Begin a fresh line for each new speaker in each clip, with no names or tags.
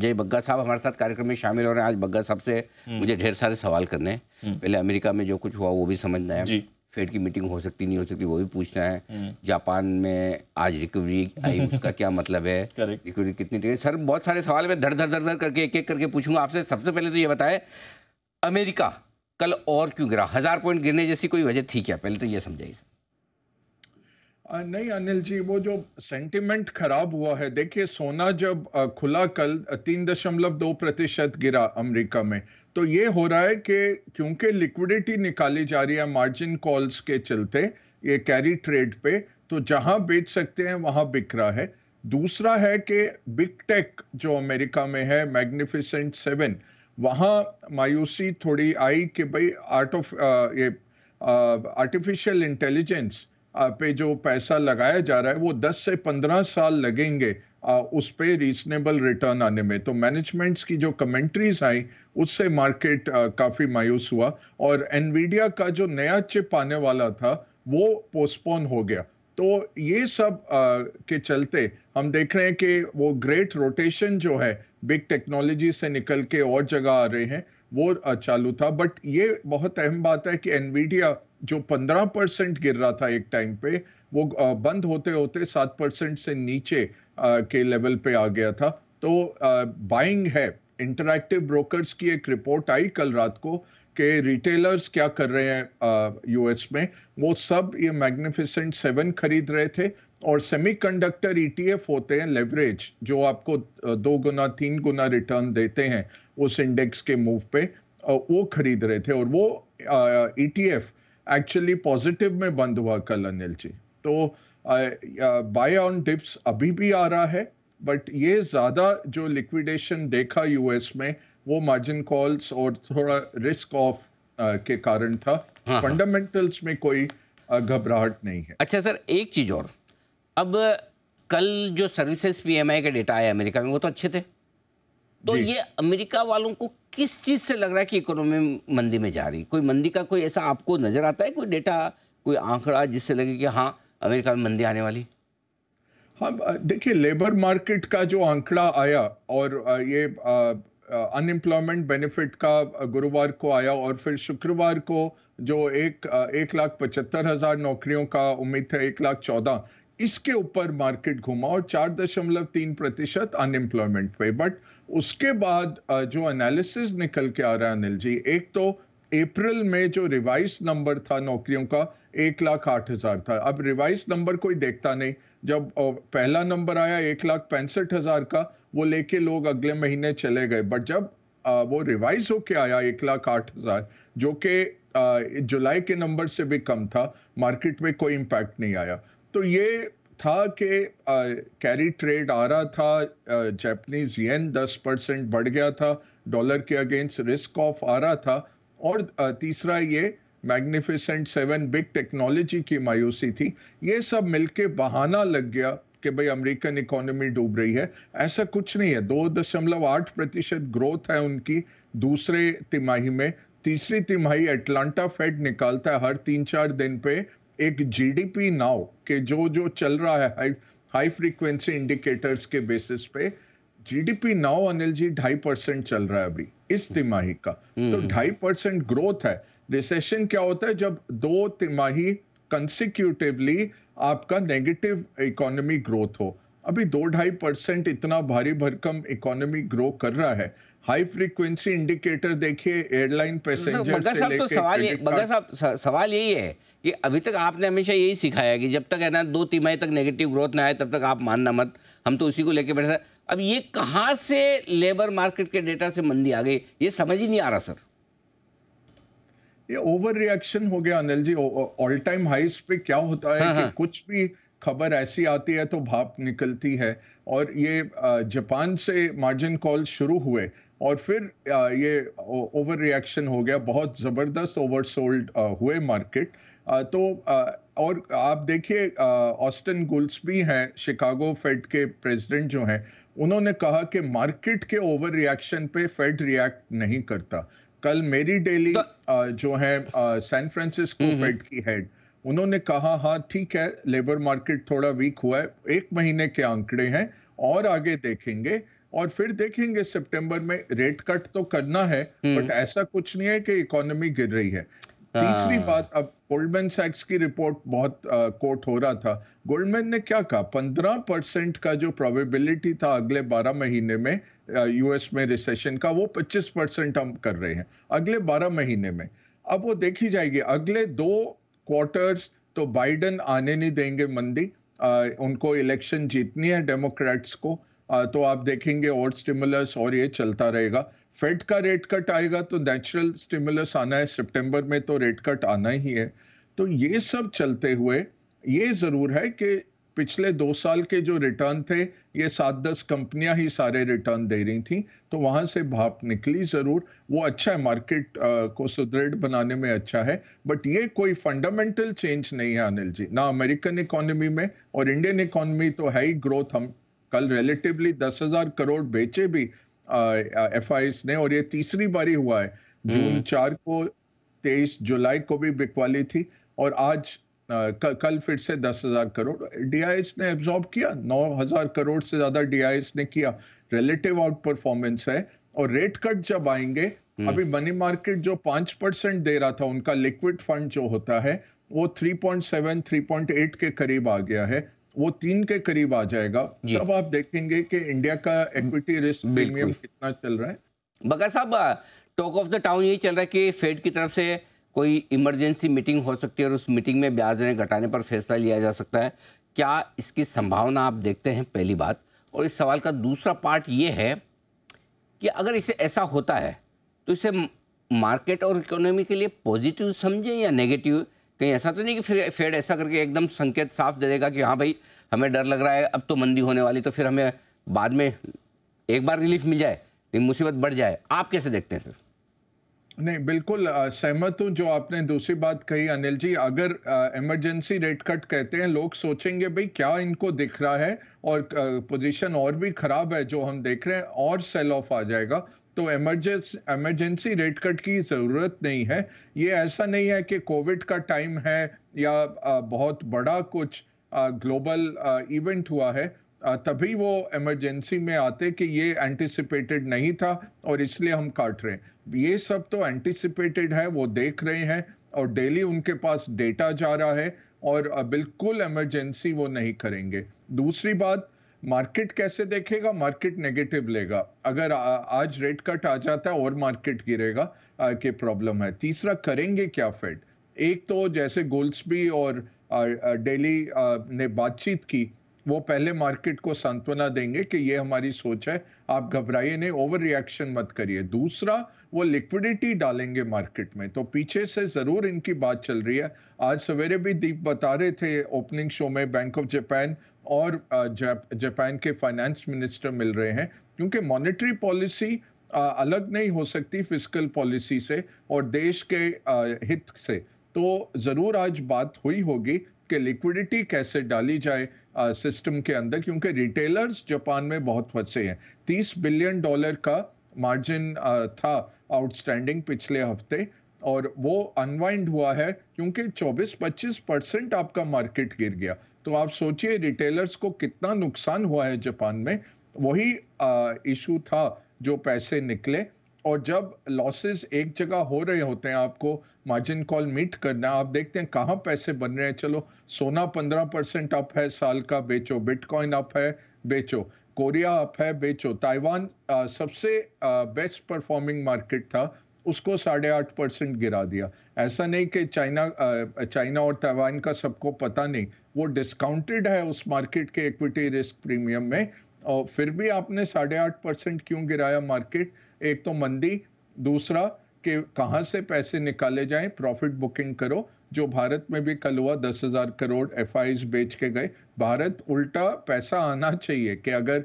अजय बग्गा साहब हमारे साथ कार्यक्रम में शामिल हो रहे हैं आज बग्गा साहब से हम्म। मुझे ढेर सारे सवाल करने हैं हम्म। पहले अमेरिका में जो कुछ हुआ वो भी समझना है फेड की मीटिंग हो सकती नहीं हो सकती वो भी पूछना है हम्म। जापान में आज रिकवरी आई उसका क्या मतलब है रिकवरी कितनी टिके सर बहुत सारे सवाल मैं धड़ धड़ धड़ धड़ करके एक एक करके पूछूंगा आपसे सबसे पहले तो ये बताए अमेरिका कल और क्यों गिरा हज़ार पॉइंट गिरने जैसी कोई वजह थी क्या पहले तो ये समझाइए सर
नहीं अनिल जी वो जो सेंटिमेंट खराब हुआ है देखिए सोना जब खुला कल तीन दशमलव दो प्रतिशत गिरा अमेरिका में तो ये हो रहा है कि क्योंकि लिक्विडिटी निकाली जा रही है मार्जिन कॉल्स के चलते ये कैरी ट्रेड पे तो जहां बेच सकते हैं वहां बिक रहा है दूसरा है कि बिग टेक जो अमेरिका में है मैग्निफिसेंट सेवन वहाँ मायूसी थोड़ी आई कि भाई आर्ट ऑफ ये आर्टिफिशियल इंटेलिजेंस पे जो पैसा लगाया जा रहा है वो 10 से 15 साल लगेंगे उस पर रीजनेबल रिटर्न आने में तो मैनेजमेंट्स की जो कमेंट्रीज आई उससे मार्केट काफ़ी मायूस हुआ और एनवीडिया का जो नया चिप आने वाला था वो पोस्टपोन हो गया तो ये सब आ, के चलते हम देख रहे हैं कि वो ग्रेट रोटेशन जो है बिग टेक्नोलॉजी से निकल के और जगह आ रहे हैं वो चालू था बट ये बहुत अहम बात है कि एनवीडिया जो 15 परसेंट गिर रहा था एक टाइम पे वो बंद होते होते 7 परसेंट से नीचे के लेवल पे आ गया था तो बाइंग है इंटरैक्टिव ब्रोकर्स की एक रिपोर्ट आई कल रात को के रिटेलर्स क्या कर रहे हैं यूएस में वो सब ये मैग्निफिसेंट सेवन खरीद रहे थे और सेमीकंडक्टर ईटीएफ e होते हैं लेवरेज जो आपको दो गुना तीन गुना रिटर्न देते हैं उस इंडेक्स के मूव पे वो खरीद रहे थे और वो ETF uh, e actually positive में बंद हुआ कल अनिल जी तो बाय ऑन डिप्स अभी भी आ रहा है बट ये ज़्यादा जो लिक्विडेशन देखा यूएस में वो मार्जिन कॉल्स और थोड़ा रिस्क ऑफ के कारण था फंडामेंटल्स हाँ।, हाँ। में कोई घबराहट नहीं है अच्छा
सर एक चीज़ और अब कल जो सर्विसेज पीएमआई का डेटा आया अमेरिका में वो तो अच्छे थे तो ये अमेरिका वालों को किस चीज़ से लग रहा है कि इकोनॉमी मंदी में जा रही कोई मंदी का कोई ऐसा आपको नज़र आता है कोई डेटा कोई आंकड़ा जिससे लगे कि हाँ अमेरिका में मंदी आने
वाली हाँ देखिए लेबर मार्केट का जो आंकड़ा आया और ये अनएम्प्लॉयमेंट बेनिफिट का गुरुवार को आया और फिर शुक्रवार को जो एक एक लाख पचहत्तर हज़ार नौकरियों का उम्मीद है एक लाख चौदह इसके ऊपर मार्केट घुमा और चार दशमलव तीन प्रतिशत अनएम्प्लॉयमेंट पे बट उसके बाद जो एनालिसिस निकल के आ रहा है अनिल जी एक तो अप्रैल में जो रिवाइज नंबर था नौकरियों का एक लाख आठ हजार था अब रिवाइज नंबर कोई देखता नहीं जब पहला नंबर आया एक लाख पैंसठ हजार का वो लेके लोग अगले महीने चले गए बट जब वो रिवाइज होके आया एक लाख आठ हजार जो कि जुलाई के नंबर से भी कम था मार्केट में कोई इंपैक्ट नहीं आया तो ये था कि कैरी ट्रेड आ रहा था जैपनीज येन 10 परसेंट बढ़ गया था डॉलर के अगेंस्ट रिस्क ऑफ आ रहा था और आ, तीसरा ये मैग्निफिसेंट सेवन बिग टेक्नोलॉजी की मायूसी थी ये सब मिलके बहाना लग गया कि भाई अमेरिकन इकोनॉमी डूब रही है ऐसा कुछ नहीं है दो दशमलव आठ प्रतिशत ग्रोथ है उनकी दूसरे तिमाही में तीसरी तिमाही एटलांटा फेड निकालता है हर तीन चार दिन पे एक जीडीपी नाउ के जो जो चल रहा है हाई हाई फ्रीक्वेंसी इंडिकेटर्स के बेसिस पे जीडीपी नाउ अनिल जी ढाई परसेंट चल रहा है अभी इस तिमाही का तो हम्म। ढाई परसेंट ग्रोथ है रिसेशन क्या होता है जब दो तिमाही कंसिक्यूटिवली आपका नेगेटिव इकोनॉमी ग्रोथ हो अभी दो ढाई परसेंट इतना भारी भरकम इकोनॉमी ग्रो कर रहा है हाई फ्रीक्वेंसी इंडिकेटर देखिए एयरलाइन पैसेंजर तो, से तो सवाल
सवाल यही है ये अभी तक आपने हमेशा यही सिखाया कि जब तक है ना दो तिमाही तक नेगेटिव ग्रोथ ना आए तब तक आप मानना मत हम तो उसी को लेके बैठे अब ये कहाँ से लेबर मार्केट के डेटा से मंदी आ गई ये समझ ही नहीं आ रहा सर
ये ओवर रिएक्शन हो गया अनिल जी ऑल टाइम हाइस पे क्या होता है हाँ, कि हाँ। कुछ भी खबर ऐसी आती है तो भाप निकलती है और ये जापान से मार्जिन कॉल शुरू हुए और फिर ये ओवर रिएक्शन हो गया बहुत ज़बरदस्त ओवर सोल्ड हुए मार्केट तो और आप देखिए गुल्स भी हैं शिकागो फेड के प्रेसिडेंट जो हैं उन्होंने कहा कि मार्केट के ओवर रिएक्शन पे फेड रिएक्ट नहीं करता कल मेरी डेली जो है सैन फ्रांसिस्को फेड की हेड उन्होंने कहा हाँ ठीक है लेबर मार्केट थोड़ा वीक हुआ है एक महीने के आंकड़े हैं और आगे देखेंगे और फिर देखेंगे सितंबर में रेट कट तो करना है बट हम्म। ऐसा कुछ नहीं है कि इकोनॉमी गिर रही है तीसरी हाँ। बात अब गोल्डमैन सैक्स की रिपोर्ट बहुत कोर्ट हो रहा था गोल्डमैन ने क्या कहा पंद्रह परसेंट का जो प्रोबेबिलिटी था अगले बारह महीने में यूएस में रिसेशन का वो पच्चीस परसेंट हम कर रहे हैं अगले बारह महीने में अब वो देखी जाएगी अगले दो क्वार्टर्स तो बाइडन आने नहीं देंगे मंदी आ, उनको इलेक्शन जीतनी है डेमोक्रेट्स को आ, तो आप देखेंगे और स्टिमुलस और ये चलता रहेगा फेड का रेट कट आएगा तो नेचुरल स्टिमुलस आना है सितंबर में तो रेट कट आना ही है तो ये सब चलते हुए ये ज़रूर है कि पिछले दो साल के जो रिटर्न थे ये सात दस कंपनियां ही सारे रिटर्न दे रही थी तो वहां से भाप निकली जरूर वो अच्छा है मार्केट को सुदृढ़ बनाने में अच्छा है बट ये कोई फंडामेंटल चेंज नहीं है अनिल जी ना अमेरिकन इकोनॉमी में और इंडियन इकोनॉमी तो है ही ग्रोथ हम कल रिलेटिवली दस हजार करोड़ बेचे भी एफ आई ने और ये तीसरी बारी हुआ है हम्म। जून चार को तेईस जुलाई को भी बिकवाली थी और आज क, कल फिर से दस हजार करोड़ डी ने एब्जॉर्ब किया नौ हजार करोड़ से ज्यादा डी ने किया रिलेटिव आउट परफॉर्मेंस है और रेट कट जब आएंगे हम्म। अभी मनी मार्केट जो पांच परसेंट दे रहा था उनका लिक्विड फंड जो होता है वो 3.7 3.8 के करीब आ गया है वो तीन के करीब आ जाएगा जब आप देखेंगे कि इंडिया का एक्विटी रिस्क प्रीमियम कितना चल रहा है बका साहब टॉक ऑफ द टाउन ये चल रहा है कि फेड की तरफ से
कोई इमरजेंसी मीटिंग हो सकती है और उस मीटिंग में ब्याज दरें घटाने पर फैसला लिया जा सकता है क्या इसकी संभावना आप देखते हैं पहली बात और इस सवाल का दूसरा पार्ट ये है कि अगर इसे ऐसा होता है तो इसे मार्केट और इकोनॉमी के लिए पॉजिटिव समझें या नेगेटिव कहीं ऐसा तो नहीं कि फेड ऐसा करके एकदम संकेत साफ दे देगा कि हाँ भाई हमें डर लग रहा है अब तो मंदी होने वाली तो फिर हमें बाद में एक बार रिलीफ मिल जाए लेकिन तो मुसीबत बढ़ जाए आप कैसे देखते हैं सर
नहीं बिल्कुल सहमत हूँ जो आपने दूसरी बात कही अनिल जी अगर इमरजेंसी रेट कट कहते हैं लोग सोचेंगे भाई क्या इनको दिख रहा है और पोजीशन और भी खराब है जो हम देख रहे हैं और सेल ऑफ आ जाएगा तो एमरजेंसी रेट कट की ज़रूरत नहीं है ये ऐसा नहीं है कि कोविड का टाइम है या बहुत बड़ा कुछ ग्लोबल इवेंट हुआ है तभी वो इमरजेंसी में आते कि ये एंटिसिपेटेड नहीं था और इसलिए हम काट रहे हैं ये सब तो एंटिसिपेटेड है वो देख रहे हैं और डेली उनके पास डेटा जा रहा है और बिल्कुल इमरजेंसी वो नहीं करेंगे दूसरी बात मार्केट कैसे देखेगा मार्केट नेगेटिव लेगा अगर आ, आज रेट कट आ जाता है और मार्केट गिरेगा के प्रॉब्लम है तीसरा करेंगे क्या फेड एक तो जैसे भी और डेली ने बातचीत की वो पहले मार्केट को सांत्वना देंगे कि ये हमारी सोच है आप घबराइए नहीं ओवर रिएक्शन मत करिए दूसरा वो लिक्विडिटी डालेंगे मार्केट में तो पीछे से ज़रूर इनकी बात चल रही है आज सवेरे भी दीप बता रहे थे ओपनिंग शो में बैंक ऑफ जापान और जापान के फाइनेंस मिनिस्टर मिल रहे हैं क्योंकि मॉनिटरी पॉलिसी अलग नहीं हो सकती फिजिकल पॉलिसी से और देश के हित से तो ज़रूर आज बात हुई होगी कि लिक्विडिटी कैसे डाली जाए सिस्टम के अंदर क्योंकि रिटेलर्स जापान में बहुत फंसे हैं 30 बिलियन डॉलर का मार्जिन था आउटस्टैंडिंग पिछले हफ्ते और वो अनवाइंड हुआ है क्योंकि 24-25 परसेंट आपका मार्केट गिर गया तो आप सोचिए रिटेलर्स को कितना नुकसान हुआ है जापान में वही इशू था जो पैसे निकले और जब लॉसेस एक जगह हो रहे होते हैं आपको मार्जिन कॉल मीट करना आप देखते हैं कहाँ पैसे बन रहे हैं चलो सोना पंद्रह परसेंट अप है साल का बेचो बिटकॉइन अप है बेचो कोरिया अप है बेचो ताइवान सबसे बेस्ट परफॉर्मिंग मार्केट था उसको साढ़े आठ परसेंट गिरा दिया ऐसा नहीं कि चाइना चाइना और ताइवान का सबको पता नहीं वो डिस्काउंटेड है उस मार्केट के इक्विटी रिस्क प्रीमियम में और फिर भी आपने साढ़े आठ परसेंट क्यों गिराया मार्केट एक तो मंदी दूसरा कि कहाँ से पैसे निकाले जाएं प्रॉफिट बुकिंग करो जो भारत में भी कल हुआ दस हज़ार करोड़ एफ बेच के गए भारत उल्टा पैसा आना चाहिए कि अगर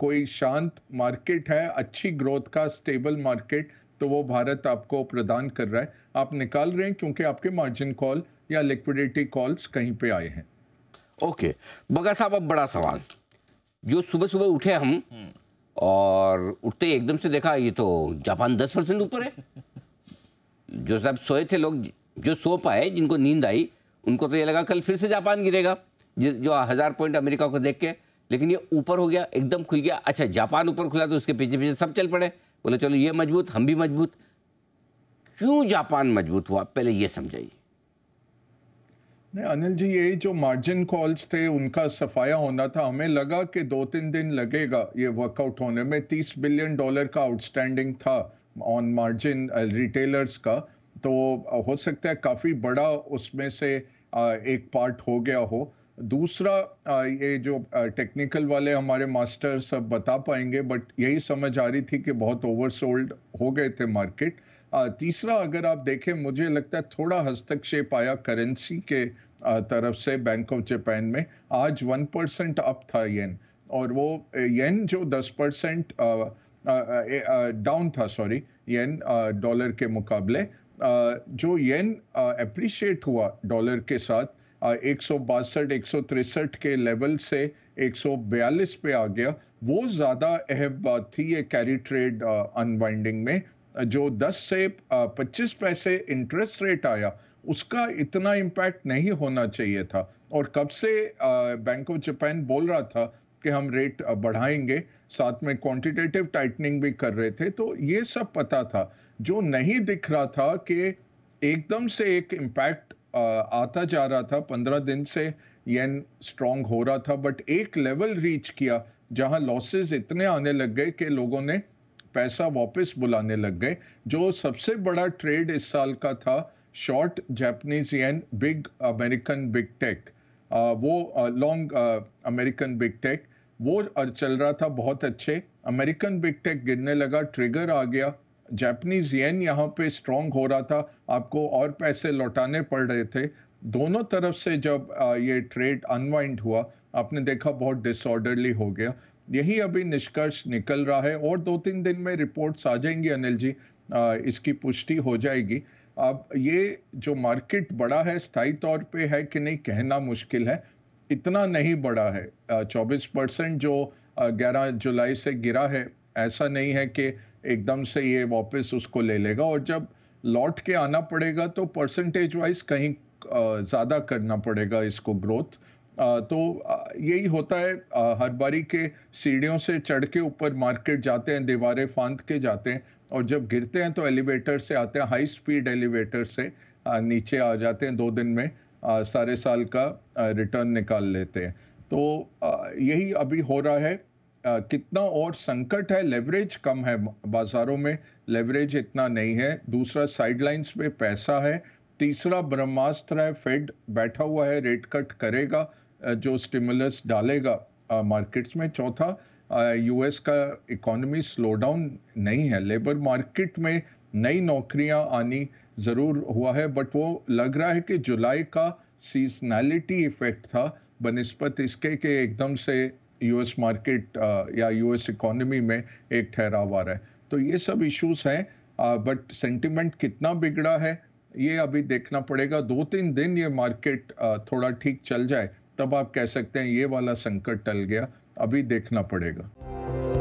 कोई शांत मार्केट है अच्छी ग्रोथ का स्टेबल मार्केट तो वो भारत आपको प्रदान कर रहा है आप निकाल रहे हैं क्योंकि आपके मार्जिन कॉल या लिक्विडिटी कॉल्स कहीं पे आए हैं ओके बगा साहब अब बड़ा सवाल जो सुबह सुबह उठे हम हम्म। और उठते एकदम
से देखा ये तो जापान दस परसेंट ऊपर है जो सब सोए थे लोग जो सो पाए जिनको नींद आई उनको तो ये लगा कल फिर से जापान गिरेगा जो हज़ार पॉइंट अमेरिका को देख के लेकिन ये ऊपर हो गया एकदम खुल गया अच्छा जापान ऊपर खुला तो उसके पीछे पीछे सब चल पड़े बोले चलो ये मजबूत हम भी मजबूत क्यों जापान मजबूत हुआ पहले ये समझाइए
नहीं अनिल जी ये जो मार्जिन कॉल्स थे उनका सफाया होना था हमें लगा कि दो तीन दिन लगेगा ये वर्कआउट होने में तीस बिलियन डॉलर का आउटस्टैंडिंग था ऑन मार्जिन रिटेलर्स का तो uh, हो सकता है काफ़ी बड़ा उसमें से uh, एक पार्ट हो गया हो दूसरा uh, ये जो टेक्निकल वाले हमारे मास्टर सब बता पाएंगे बट यही समझ आ रही थी कि बहुत ओवरसोल्ड हो गए थे मार्केट तीसरा अगर आप देखें मुझे लगता है थोड़ा हस्तक्षेप आया करेंसी के तरफ से बैंक ऑफ जापान में आज वन परसेंट अप था येन और वो येन जो दस परसेंट डाउन था सॉरी येन डॉलर के मुकाबले जो येन अप्रिशिएट हुआ डॉलर के साथ एक सौ बासठ एक सौ तिरसठ के लेवल से एक सौ बयालीस पे आ गया वो ज़्यादा अहम बात थी ये कैरी ट्रेड अनवाइंडिंग में जो 10 से 25 पैसे इंटरेस्ट रेट आया उसका इतना इम्पैक्ट नहीं होना चाहिए था और कब से बैंक ऑफ जापान बोल रहा था कि हम रेट बढ़ाएंगे साथ में क्वांटिटेटिव टाइटनिंग भी कर रहे थे तो ये सब पता था जो नहीं दिख रहा था कि एकदम से एक इम्पैक्ट आता जा रहा था पंद्रह दिन से येन स्ट्रांग हो रहा था बट एक लेवल रीच किया जहां लॉसेस इतने आने लग गए कि लोगों ने पैसा वापस बुलाने लग गए जो सबसे बड़ा ट्रेड इस साल का था short Japanese yen big American big tech वो लॉन्ग अमेरिकन बिग टेक वो चल रहा था बहुत अच्छे अमेरिकन बिग टेक गिरने लगा ट्रिगर आ गया जैपनीज येन यहाँ पे स्ट्रांग हो रहा था आपको और पैसे लौटाने पड़ रहे थे दोनों तरफ से जब ये ट्रेड अनवाइंड हुआ आपने देखा बहुत डिसऑर्डरली हो गया यही अभी निष्कर्ष निकल रहा है और दो तीन दिन में रिपोर्ट्स आ जाएंगी अनिल जी आ, इसकी पुष्टि हो जाएगी अब ये जो मार्केट बड़ा है स्थायी तौर पे है कि नहीं कहना मुश्किल है इतना नहीं बड़ा है चौबीस परसेंट जो ग्यारह जुलाई से गिरा है ऐसा नहीं है कि एकदम से ये वापस उसको ले लेगा और जब लौट के आना पड़ेगा तो परसेंटेज वाइज कहीं ज़्यादा करना पड़ेगा इसको ग्रोथ तो यही होता है हर बारी के सीढ़ियों से चढ़ के ऊपर मार्केट जाते हैं दीवारें फांद के जाते हैं और जब गिरते हैं तो एलिवेटर से आते हैं हाई स्पीड एलिवेटर से नीचे आ जाते हैं दो दिन में सारे साल का रिटर्न निकाल लेते हैं तो यही अभी हो रहा है कितना और संकट है लेवरेज कम है बाजारों में लेवरेज इतना नहीं है दूसरा साइडलाइंस में पैसा है तीसरा ब्रह्मास्त्र है फेड बैठा हुआ है रेट कट करेगा जो स्टिमुलस डालेगा मार्केट्स में चौथा यूएस का इकोनॉमी स्लो डाउन नहीं है लेबर मार्केट में नई नौकरियां आनी ज़रूर हुआ है बट वो लग रहा है कि जुलाई का सीजनैलिटी इफेक्ट था बनस्पत इसके कि एकदम से यूएस मार्केट या यूएस इकोनॉमी में एक ठहराव आ रहा है तो ये सब इश्यूज हैं बट सेंटिमेंट कितना बिगड़ा है ये अभी देखना पड़ेगा दो तीन दिन ये मार्केट थोड़ा ठीक चल जाए तब आप कह सकते हैं ये वाला संकट टल गया अभी देखना पड़ेगा